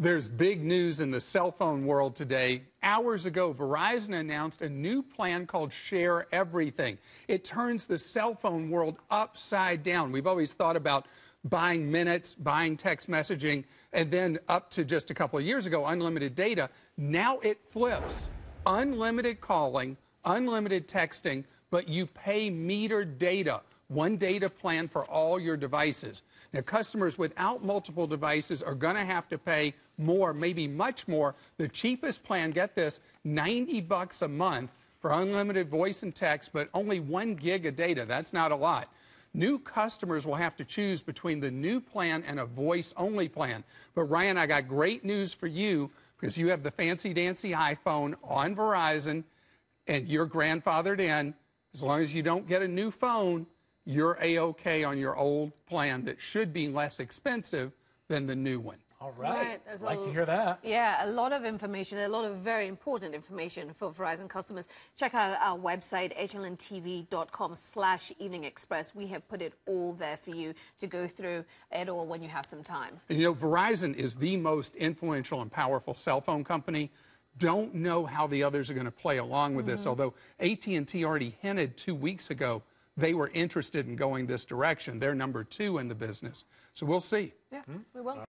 There's big news in the cell phone world today. Hours ago, Verizon announced a new plan called Share Everything. It turns the cell phone world upside down. We've always thought about buying minutes, buying text messaging, and then up to just a couple of years ago, unlimited data. Now it flips unlimited calling, unlimited texting, but you pay metered data one data plan for all your devices. Now, customers without multiple devices are going to have to pay more, maybe much more. The cheapest plan, get this, 90 bucks a month for unlimited voice and text, but only one gig of data. That's not a lot. New customers will have to choose between the new plan and a voice only plan. But Ryan, I got great news for you because you have the fancy dancy iPhone on Verizon and you're grandfathered in. As long as you don't get a new phone, you're A-OK on your old plan that should be less expensive than the new one. All right. right like to hear that. Yeah, a lot of information, a lot of very important information for Verizon customers. Check out our website, hlntv.com slash Evening Express. We have put it all there for you to go through it all when you have some time. And you know, Verizon is the most influential and powerful cell phone company. Don't know how the others are going to play along with mm -hmm. this, mm-hmm. although AT&T already hinted two weeks ago they were interested in going this direction. They're number two in the business. So we'll see. Yeah, we will.